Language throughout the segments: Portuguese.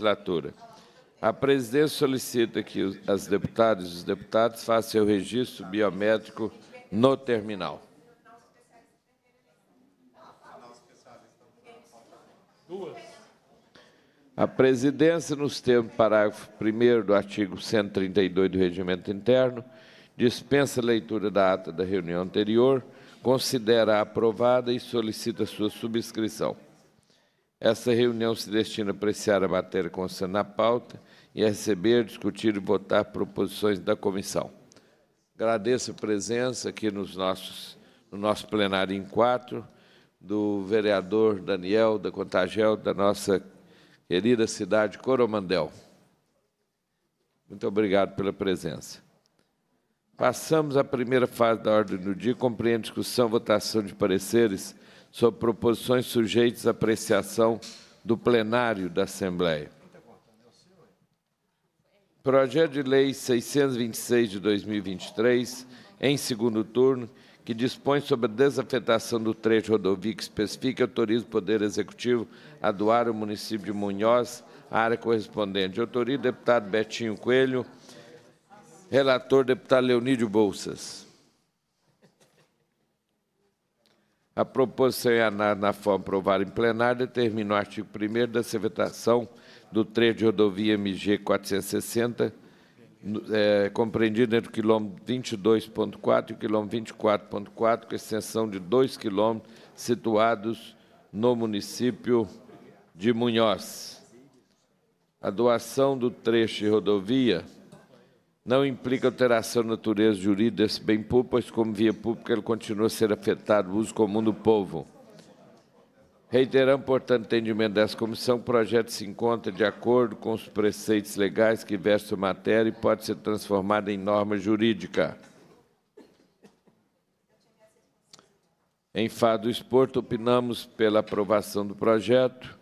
legislatura. A presidência solicita que as deputadas e os deputados façam seu registro biométrico no terminal. A presidência, nos termos do parágrafo 1 do artigo 132 do Regimento Interno, dispensa a leitura da ata da reunião anterior, considera aprovada e solicita sua subscrição. Essa reunião se destina a apreciar a matéria constante na pauta e a receber, discutir e votar proposições da comissão. Agradeço a presença aqui nos nossos, no nosso plenário em quatro do vereador Daniel da Contagel, da nossa querida cidade Coromandel. Muito obrigado pela presença. Passamos à primeira fase da ordem do dia, compreende discussão, votação de pareceres sobre proposições sujeitas à apreciação do plenário da Assembleia. Projeto de Lei 626 de 2023, em segundo turno, que dispõe sobre a desafetação do trecho rodovia que especifica e autoriza o Poder Executivo a doar o município de Munhoz a área correspondente. Autoria, deputado Betinho Coelho. Relator, deputado Leonídio Bolsas. A proposição é analisada na forma aprovada em plenário, determina o artigo 1 da sevetação do trecho de rodovia MG 460, é, compreendido entre o quilômetro 22.4 e o quilômetro 24.4, com extensão de 2 quilômetros situados no município de Munhoz. A doação do trecho de rodovia não implica alteração da natureza jurídica desse bem público, pois, como via pública, ele continua a ser afetado, uso comum do povo. Reiteramos, portanto, entendimento dessa comissão, o projeto se encontra de acordo com os preceitos legais que versam a matéria e pode ser transformado em norma jurídica. Em fado exposto, opinamos pela aprovação do projeto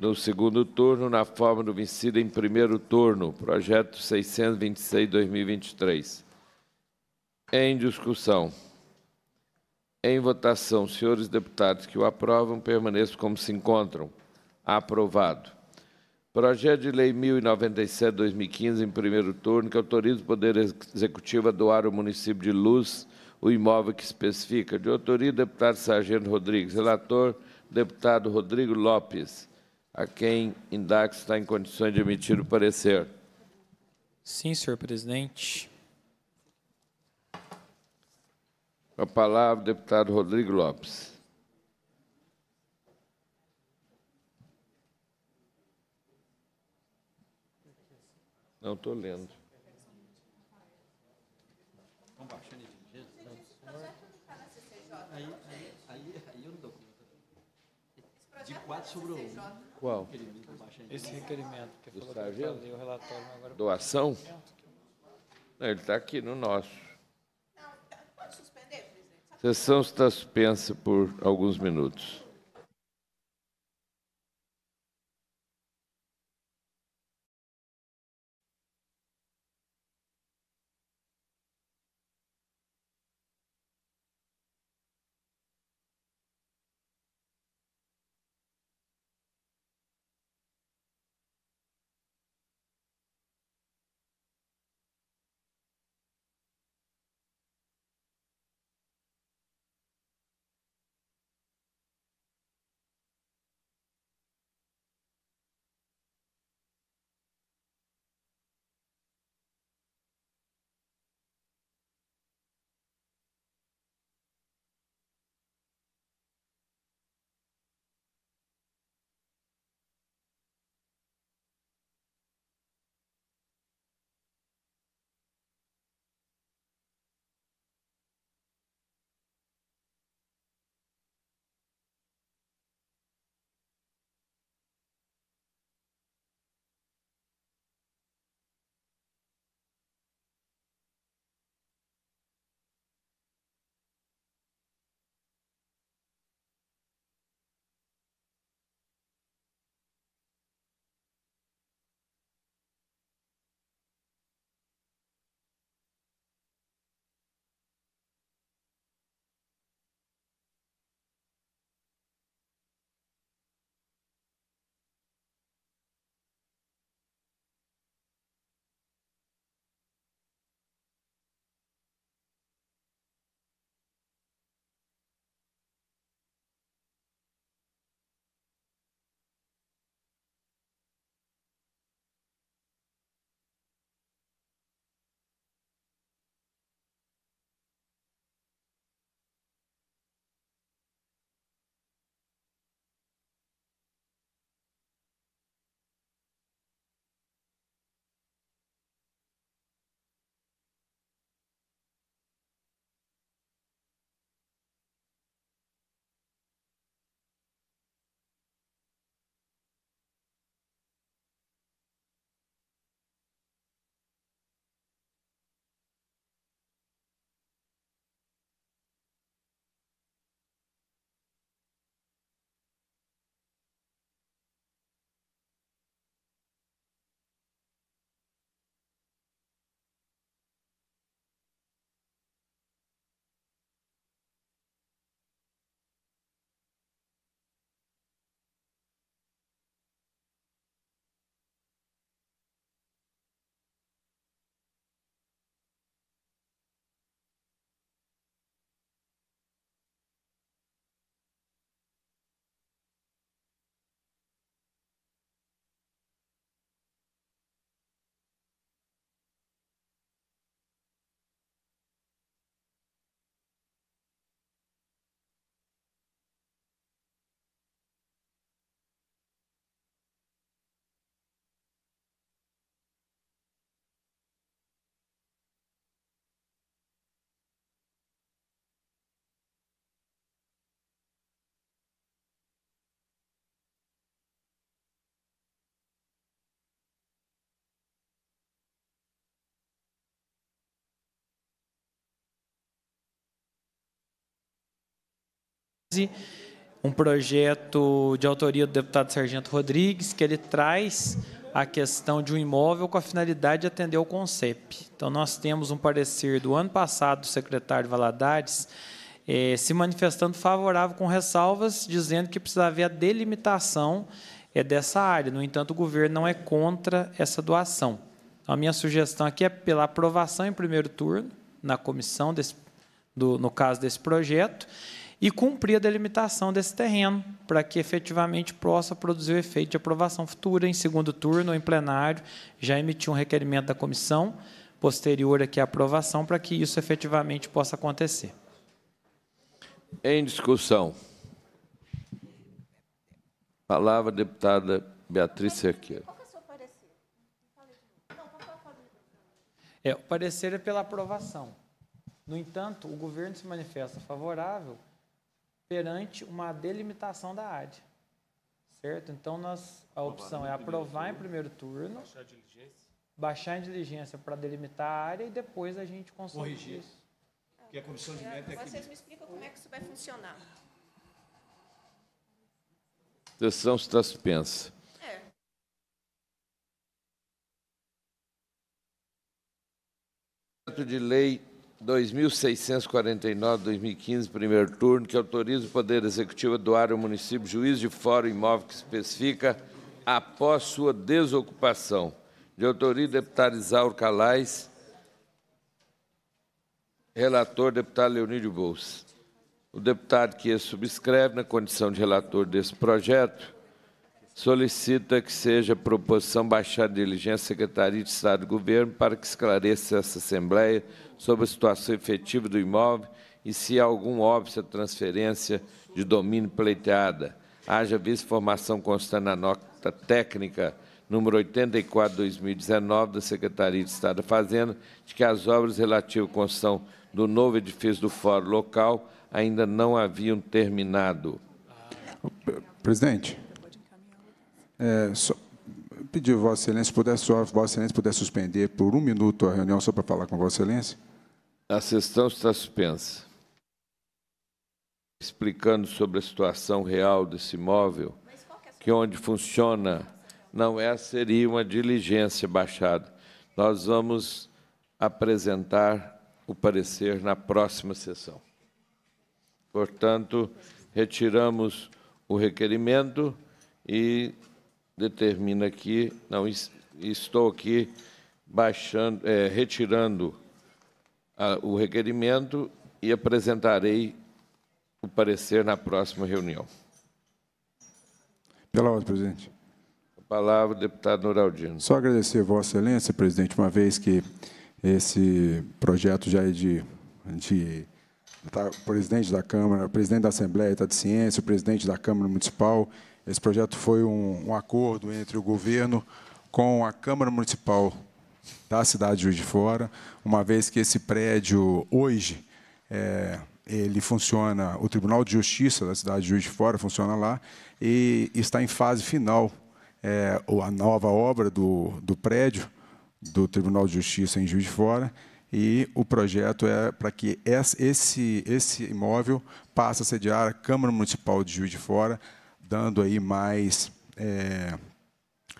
no segundo turno na forma do vencido em primeiro turno, projeto 626-2023. Em discussão. Em votação, senhores deputados que o aprovam, permaneçam como se encontram. Aprovado. Projeto de Lei 1097-2015, em primeiro turno, que autoriza o Poder Executivo a doar ao município de Luz o imóvel que especifica. De autoria, deputado Sargento Rodrigues. Relator, deputado Rodrigo Lopes a quem Indax está em condições de emitir o parecer. Sim, senhor presidente. a palavra, deputado Rodrigo Lopes. Não estou lendo. De 4 sobre 1. Qual? Esse requerimento que Do falou sargento? que eu falei, o relatório, agora... Doação? Não, ele está aqui no nosso. Não, tá, pode suspender, presidente. A sessão está suspensa por alguns minutos. um projeto de autoria do deputado Sargento Rodrigues, que ele traz a questão de um imóvel com a finalidade de atender ao CONCEP. Então, nós temos um parecer do ano passado do secretário Valadares eh, se manifestando favorável com ressalvas, dizendo que precisa haver a delimitação eh, dessa área. No entanto, o governo não é contra essa doação. Então, a minha sugestão aqui é pela aprovação em primeiro turno, na comissão, desse, do, no caso desse projeto, e cumprir a delimitação desse terreno, para que efetivamente possa produzir o efeito de aprovação futura em segundo turno ou em plenário, já emitir um requerimento da comissão posterior aqui à aprovação, para que isso efetivamente possa acontecer. Em discussão. Palavra, deputada Beatriz Cerqueira. É, é, o parecer é pela aprovação. No entanto, o governo se manifesta favorável perante uma delimitação da área. Certo? Então, nós, a opção é aprovar em primeiro turno, baixar a diligência, baixar diligência para delimitar a área e depois a gente consegue corrigir isso. Porque a comissão de é que... Vocês me explicam como é que isso vai funcionar. A sessão está suspensa. É. de lei 2649, 2015, primeiro turno, que autoriza o Poder Executivo a doar ao município juiz de fórum imóvel que especifica após sua desocupação. De autoria, deputado Isauro Calais. Relator, deputado Leonídio Bolsa. O deputado que subscreve, na condição de relator desse projeto, solicita que seja proposição baixar diligência à Secretaria de Estado do Governo para que esclareça essa Assembleia sobre a situação efetiva do imóvel e se há algum óbvio à transferência de domínio pleiteada. Haja vista formação constante na nota técnica número 84-2019 da Secretaria de Estado da Fazenda, de que as obras relativas à construção do novo edifício do fórum local ainda não haviam terminado. Presidente, é, só, pedir Vossa Excelência, pudesse, só, Vossa Excelência pudesse suspender por um minuto a reunião só para falar com Vossa Excelência. A sessão está suspensa. Explicando sobre a situação real desse imóvel, que onde funciona, não é seria uma diligência baixada. Nós vamos apresentar o parecer na próxima sessão. Portanto, retiramos o requerimento e determina que, não, estou aqui baixando, é, retirando a, o requerimento e apresentarei o parecer na próxima reunião. Pela ordem, presidente. A palavra, deputado Noraldino. Só agradecer a Vossa Excelência, presidente, uma vez que esse projeto já é de, de tá, presidente da Câmara, presidente da Assembleia está de Ciência, o presidente da Câmara Municipal esse projeto foi um, um acordo entre o governo com a Câmara Municipal da cidade de Juiz de Fora, uma vez que esse prédio, hoje, é, ele funciona, o Tribunal de Justiça da cidade de Juiz de Fora funciona lá e está em fase final é, a nova obra do, do prédio do Tribunal de Justiça em Juiz de Fora e o projeto é para que esse, esse imóvel passe a sediar a Câmara Municipal de Juiz de Fora dando aí mais é,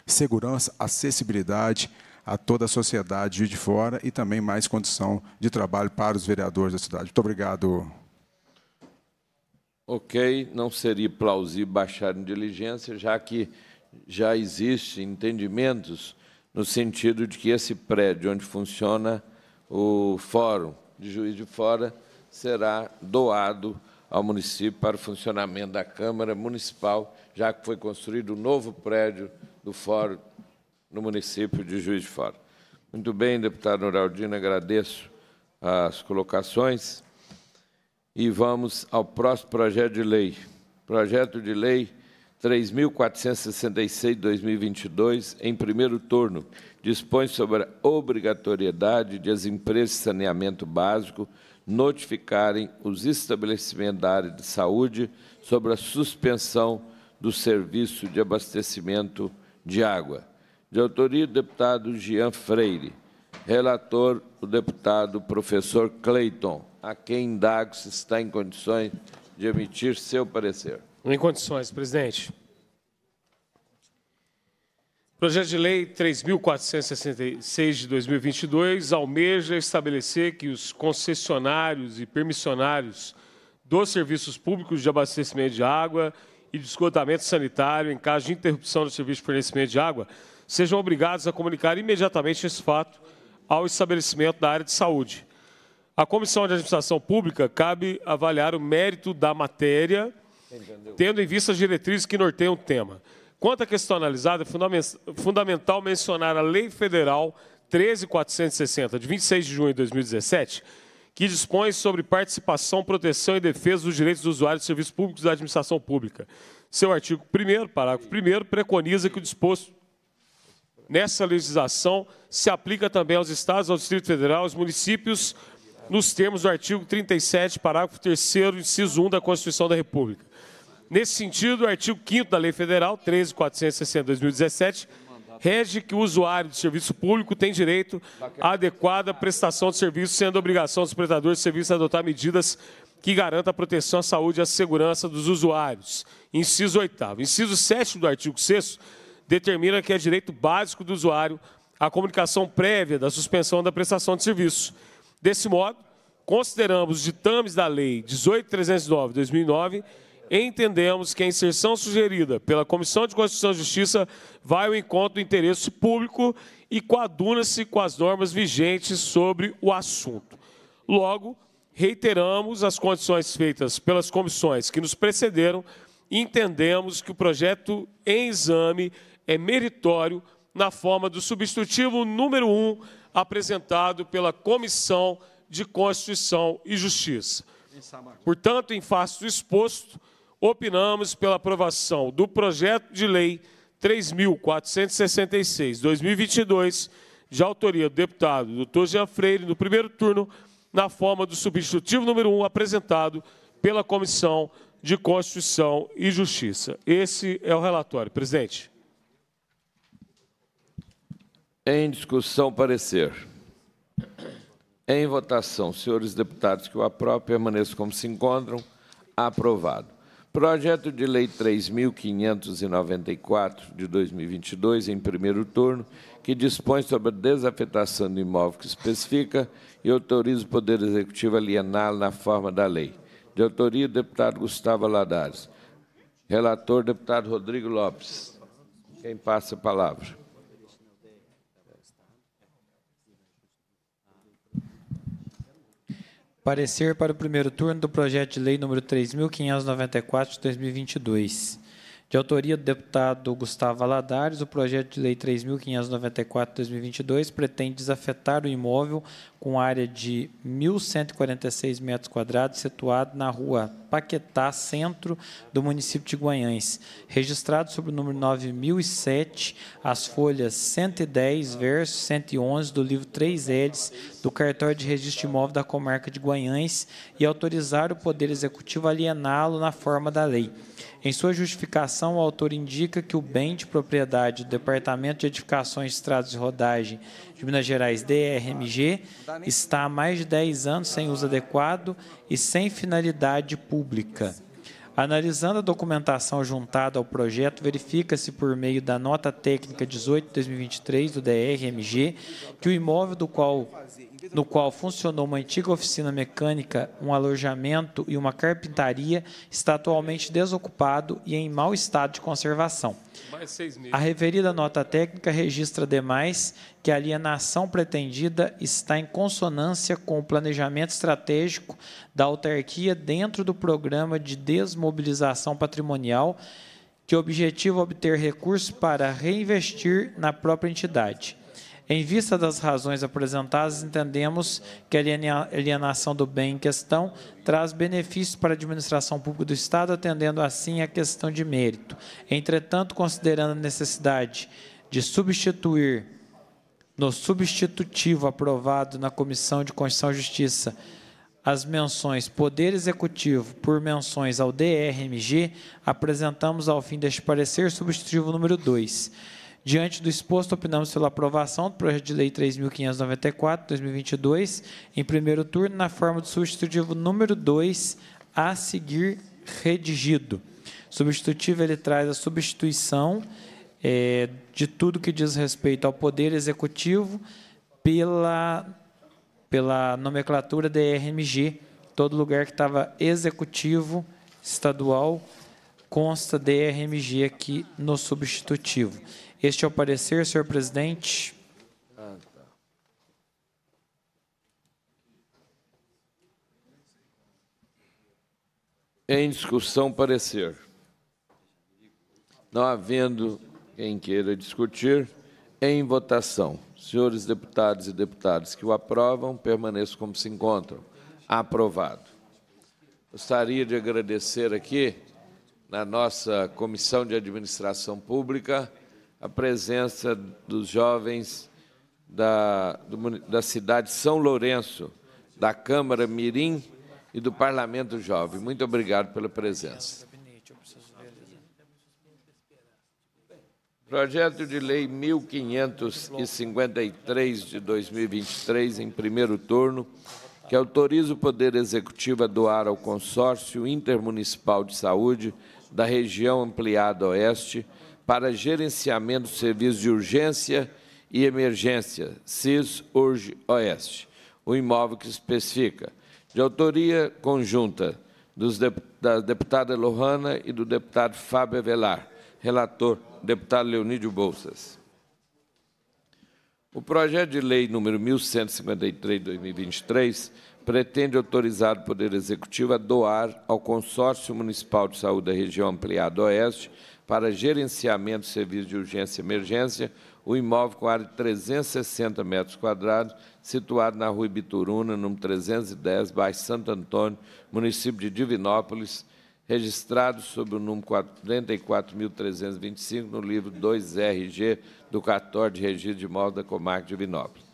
segurança, acessibilidade a toda a sociedade de fora e também mais condição de trabalho para os vereadores da cidade. Muito obrigado. Ok, não seria plausível baixar em diligência, já que já existem entendimentos no sentido de que esse prédio onde funciona o fórum de juiz de fora será doado ao município para o funcionamento da Câmara Municipal, já que foi construído o um novo prédio do Fórum no município de Juiz de Fora. Muito bem, deputado Noraldino, agradeço as colocações. E vamos ao próximo projeto de lei. Projeto de lei 3.466-2022, em primeiro turno, dispõe sobre a obrigatoriedade de as empresas de saneamento básico notificarem os estabelecimentos da área de saúde sobre a suspensão do serviço de abastecimento de água. De autoria do deputado Jean Freire. Relator, o deputado professor Cleiton, a quem indago se está em condições de emitir seu parecer. Em condições, presidente. Projeto de Lei 3.466 de 2022 almeja estabelecer que os concessionários e permissionários dos serviços públicos de abastecimento de água e de esgotamento sanitário, em caso de interrupção do serviço de fornecimento de água, sejam obrigados a comunicar imediatamente esse fato ao estabelecimento da área de saúde. À Comissão de Administração Pública cabe avaliar o mérito da matéria, tendo em vista as diretrizes que norteiam o tema. Quanto à questão analisada, é fundamental mencionar a Lei Federal 13.460, de 26 de junho de 2017, que dispõe sobre participação, proteção e defesa dos direitos dos usuários de serviços públicos da administração pública. Seu artigo 1 parágrafo 1 preconiza que o disposto nessa legislação se aplica também aos estados, ao Distrito Federal, aos municípios, nos termos do artigo 37, parágrafo 3 inciso 1 da Constituição da República. Nesse sentido, o artigo 5 da Lei Federal 13.460/2017 rege que o usuário de serviço público tem direito à adequada prestação de serviço, sendo obrigação dos prestadores de serviço adotar medidas que garanta a proteção à saúde e à segurança dos usuários. Inciso 8 Inciso 7 do artigo 6 determina que é direito básico do usuário a comunicação prévia da suspensão da prestação de serviço. Desse modo, consideramos os ditames da Lei 18.309/2009 entendemos que a inserção sugerida pela Comissão de Constituição e Justiça vai ao encontro do interesse público e coaduna-se com as normas vigentes sobre o assunto. Logo, reiteramos as condições feitas pelas comissões que nos precederam e entendemos que o projeto em exame é meritório na forma do substitutivo número 1 apresentado pela Comissão de Constituição e Justiça. Portanto, em face do exposto, opinamos pela aprovação do projeto de lei 3.466-2022, de autoria do deputado doutor Jean Freire, no primeiro turno, na forma do substitutivo número 1, apresentado pela Comissão de Constituição e Justiça. Esse é o relatório. Presidente. Em discussão, parecer. Em votação, senhores deputados que o aprovam, permaneçam como se encontram. Aprovado. Projeto de Lei 3.594, de 2022, em primeiro turno, que dispõe sobre a desafetação do imóvel que especifica e autoriza o Poder Executivo a aliená-lo na forma da lei. De autoria, deputado Gustavo Ladares. Relator, deputado Rodrigo Lopes. Quem passa a palavra. Parecer para o primeiro turno do projeto de lei número 3.594 de 2022. De autoria do deputado Gustavo Aladares, o projeto de lei 3.594-2022 pretende desafetar o imóvel com área de 1.146 metros quadrados, situado na rua Paquetá, centro do município de Guanhães. Registrado sob o número 9007, as folhas 110 verso 111 do livro 3Ls do cartório de registro imóvel da comarca de Guanhães e autorizar o Poder Executivo a aliená-lo na forma da lei. Em sua justificação, o autor indica que o bem de propriedade do Departamento de Edificações, Estradas e Rodagem de Minas Gerais, DRMG, está há mais de 10 anos sem uso adequado e sem finalidade pública. Analisando a documentação juntada ao projeto, verifica-se por meio da nota técnica 18/2023 do DRMG que o imóvel do qual no qual funcionou uma antiga oficina mecânica, um alojamento e uma carpintaria, está atualmente desocupado e em mau estado de conservação. A referida nota técnica registra demais que a alienação pretendida está em consonância com o planejamento estratégico da autarquia dentro do programa de desmobilização patrimonial, que objetiva obter recursos para reinvestir na própria entidade. Em vista das razões apresentadas, entendemos que a alienação do bem em questão traz benefícios para a administração pública do Estado, atendendo assim à questão de mérito. Entretanto, considerando a necessidade de substituir no substitutivo aprovado na Comissão de Constituição e Justiça as menções Poder Executivo por menções ao DRMG, apresentamos ao fim deste parecer substitutivo número 2 Diante do exposto, opinamos pela aprovação do projeto de lei 3.594/2022 em primeiro turno na forma do substitutivo número 2 a seguir redigido. Substitutivo ele traz a substituição é, de tudo que diz respeito ao Poder Executivo pela, pela nomenclatura DRMG. Todo lugar que estava executivo estadual consta DRMG aqui no substitutivo. Este é o parecer, senhor presidente. Em discussão, parecer. Não havendo quem queira discutir, em votação. Senhores deputados e deputadas que o aprovam, permaneçam como se encontram. Aprovado. Gostaria de agradecer aqui na nossa Comissão de Administração Pública a presença dos jovens da, do, da cidade São Lourenço, da Câmara Mirim e do Parlamento Jovem. Muito obrigado pela presença. Projeto de Lei 1553 de 2023, em primeiro turno, que autoriza o Poder Executivo a doar ao Consórcio Intermunicipal de Saúde da região ampliada oeste para gerenciamento do serviço de urgência e emergência, CIS Urge Oeste, o imóvel que especifica, de autoria conjunta dos, da deputada Lohana e do deputado Fábio Avelar, relator, deputado Leonídio Bolsas. O projeto de lei número 1153, 2023, pretende autorizar o Poder Executivo a doar ao Consórcio Municipal de Saúde da Região Ampliada Oeste para gerenciamento de serviços de urgência e emergência o imóvel com área de 360 metros quadrados, situado na Rua Ibituruna, número 310, bairro Santo Antônio, município de Divinópolis, registrado sob o número 44.325 no livro 2RG do cartório de registro de Imóveis da comarca de Divinópolis.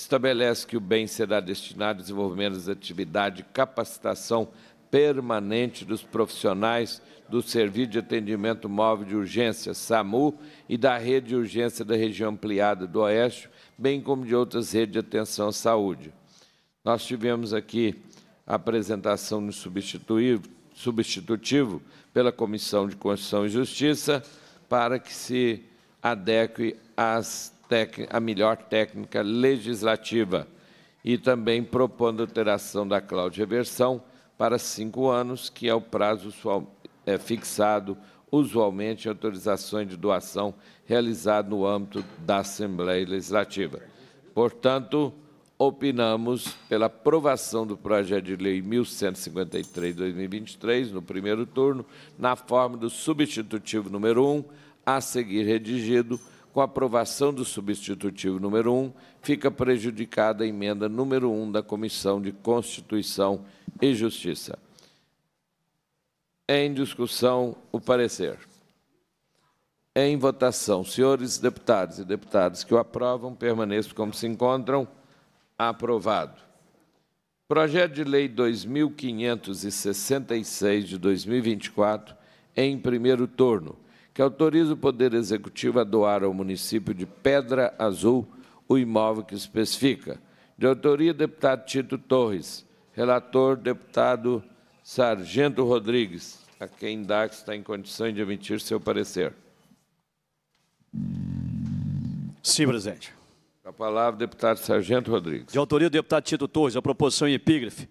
Estabelece que o bem será destinado ao desenvolvimento das atividades de capacitação permanente dos profissionais do Serviço de Atendimento Móvel de Urgência, SAMU, e da Rede de Urgência da Região Ampliada do Oeste, bem como de outras redes de atenção à saúde. Nós tivemos aqui a apresentação no substitutivo pela Comissão de Constituição e Justiça para que se adeque às a melhor técnica legislativa e também propondo a alteração da cláusula de reversão para cinco anos, que é o prazo é, fixado usualmente em autorizações de doação realizada no âmbito da Assembleia Legislativa. Portanto, opinamos pela aprovação do projeto de lei 1153/2023 no primeiro turno, na forma do substitutivo número 1, a seguir redigido, com a aprovação do substitutivo número 1, fica prejudicada a emenda número 1 da Comissão de Constituição e Justiça. Em discussão, o parecer. Em votação, senhores deputados e deputadas que o aprovam, permaneçam como se encontram. Aprovado. Projeto de Lei 2566 de 2024, em primeiro turno que autoriza o Poder Executivo a doar ao município de Pedra Azul o imóvel que especifica. De autoria, deputado Tito Torres. Relator, deputado Sargento Rodrigues, a quem dá que está em condições de emitir seu parecer. Sim, presidente. A palavra, deputado Sargento Rodrigues. De autoria deputado Tito Torres, a proposição em epígrafe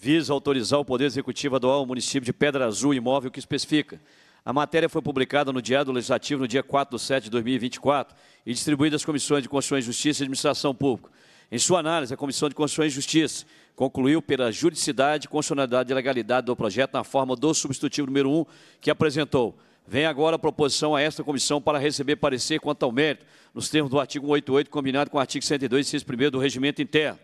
visa autorizar o Poder Executivo a doar ao município de Pedra Azul imóvel que especifica. A matéria foi publicada no Diário Legislativo no dia 4 de setembro de 2024 e distribuída às comissões de Constituição e Justiça e Administração Pública. Em sua análise, a Comissão de Constituição e Justiça concluiu pela juridicidade, constitucionalidade e legalidade do projeto na forma do substitutivo número 1 que apresentou. Vem agora a proposição a esta comissão para receber parecer quanto ao mérito, nos termos do artigo 188, combinado com o artigo 102, inciso 1 do Regimento Interno.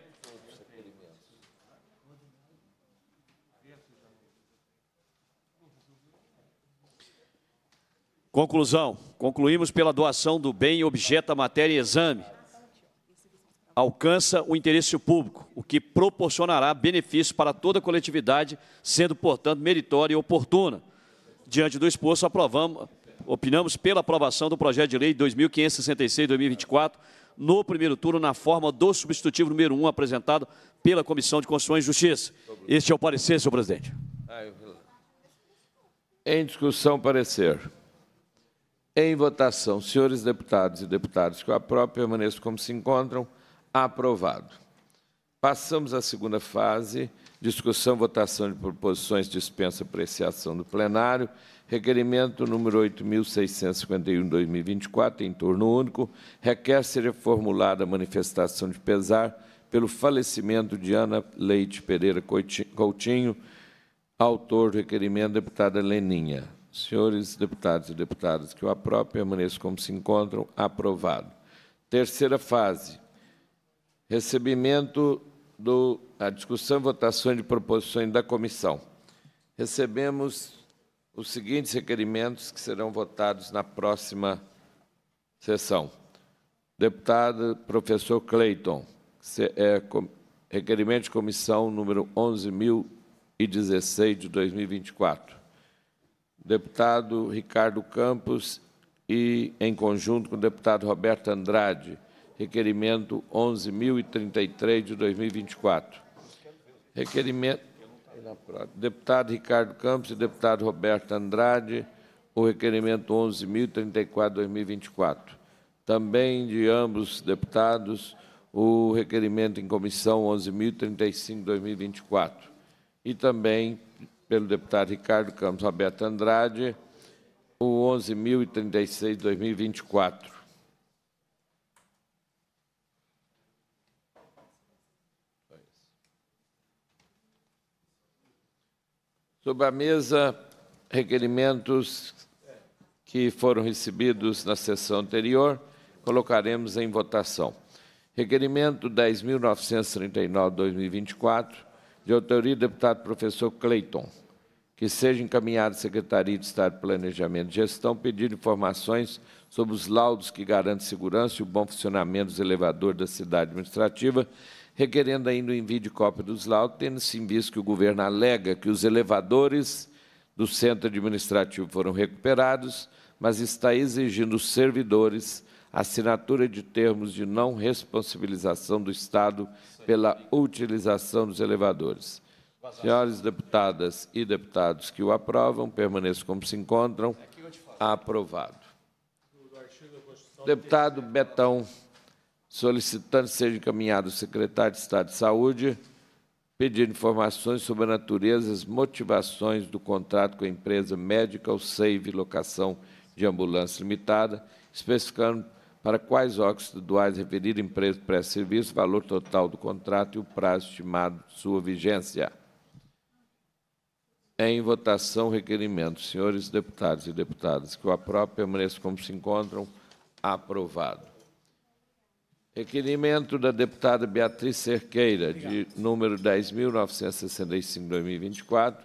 Conclusão: concluímos pela doação do bem, objeto, matéria e exame. Alcança o interesse público, o que proporcionará benefício para toda a coletividade, sendo, portanto, meritória e oportuna. Diante do exposto, aprovamos, opinamos pela aprovação do projeto de lei 2566-2024, no primeiro turno, na forma do substitutivo número 1 apresentado pela Comissão de Constituição e Justiça. Este é o parecer, senhor presidente. Em discussão, parecer. Em votação, senhores deputados e deputadas que eu aprovo, permaneçam como se encontram. Aprovado. Passamos à segunda fase, discussão, votação de proposições, dispensa apreciação do plenário. Requerimento número 8.651-2024, em torno único, requer ser reformulada a manifestação de pesar pelo falecimento de Ana Leite Pereira Coutinho, autor do requerimento, deputada Leninha. Senhores deputados e deputadas que o aprovem, permaneçam como se encontram. Aprovado. Terceira fase. Recebimento do a discussão e votação de proposições da comissão. Recebemos os seguintes requerimentos que serão votados na próxima sessão. Deputado professor Cleiton, é, requerimento de comissão número 11.016 de 2024 deputado Ricardo Campos e, em conjunto com o deputado Roberto Andrade, requerimento 11.033 de 2024. Requerimento deputado Ricardo Campos e deputado Roberto Andrade, o requerimento 11.034 de 2024. Também de ambos deputados, o requerimento em comissão 11.035 de 2024. E também pelo deputado Ricardo Campos Roberto Andrade, o 11.036 2024. Sobre a mesa, requerimentos que foram recebidos na sessão anterior, colocaremos em votação. Requerimento 10.939, 2024, de autoria do deputado professor Cleiton, que seja encaminhado à Secretaria de Estado de Planejamento e Gestão pedido informações sobre os laudos que garantem segurança e o bom funcionamento dos elevadores da cidade administrativa, requerendo ainda o envio de cópia dos laudos, tendo-se em vista que o governo alega que os elevadores do centro administrativo foram recuperados, mas está exigindo os servidores assinatura de termos de não responsabilização do Estado pela utilização dos elevadores. Senhoras deputadas e deputados que o aprovam, permaneçam como se encontram. Aprovado. Deputado Betão, solicitando seja encaminhado ao secretário de Estado de Saúde, pedindo informações sobre a natureza e as motivações do contrato com a empresa Medical Save Locação de Ambulância Limitada, especificando para quais óxidos duais referir empresa pré serviço, valor total do contrato e o prazo estimado de sua vigência. Em votação, requerimento. Senhores deputados e deputadas, que o aprove permaneça como se encontram. Aprovado. Requerimento da deputada Beatriz Cerqueira, de número 10.965-2024,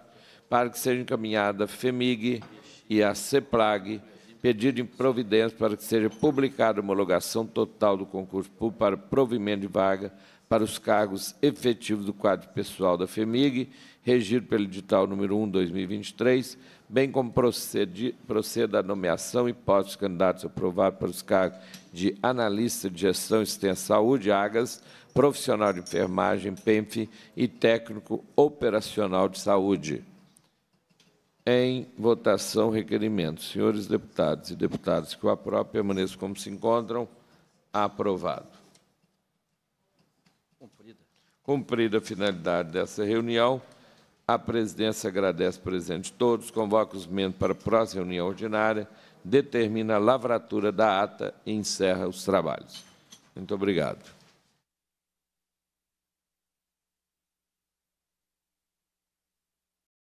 para que seja encaminhada a FEMIG e a CEPLAG pedido em providência para que seja publicada a homologação total do concurso público para provimento de vaga para os cargos efetivos do quadro pessoal da FEMIG, regido pelo edital número 1, 2023, bem como proceda a nomeação e posse de candidatos aprovados para os cargos de analista de gestão e saúde, AGAS, profissional de enfermagem, PENF e técnico operacional de saúde. Em votação, requerimento. Senhores deputados e deputadas que o aprovem, permaneçam como se encontram. Aprovado. Cumprida. Cumprida a finalidade dessa reunião, a presidência agradece presente todos, convoca os membros para a próxima reunião ordinária, determina a lavratura da ata e encerra os trabalhos. Muito obrigado.